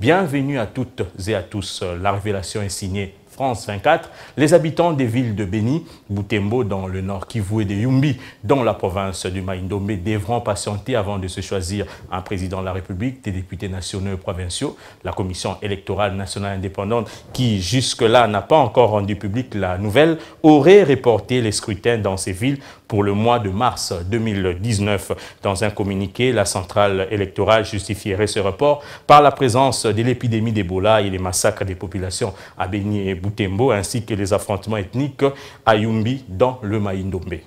Bienvenue à toutes et à tous. Euh, la révélation est signée 24, les habitants des villes de Beni, Boutembo dans le nord Kivu et de Yumbi dans la province du Maïndomé devront patienter avant de se choisir un président de la République, des députés nationaux et provinciaux. La Commission électorale nationale indépendante, qui jusque-là n'a pas encore rendu publique la nouvelle, aurait reporté les scrutins dans ces villes pour le mois de mars 2019. Dans un communiqué, la centrale électorale justifierait ce report par la présence de l'épidémie d'Ebola et les massacres des populations à Beni et Boutembo ainsi que les affrontements ethniques à Yumbi dans le Maïndombe.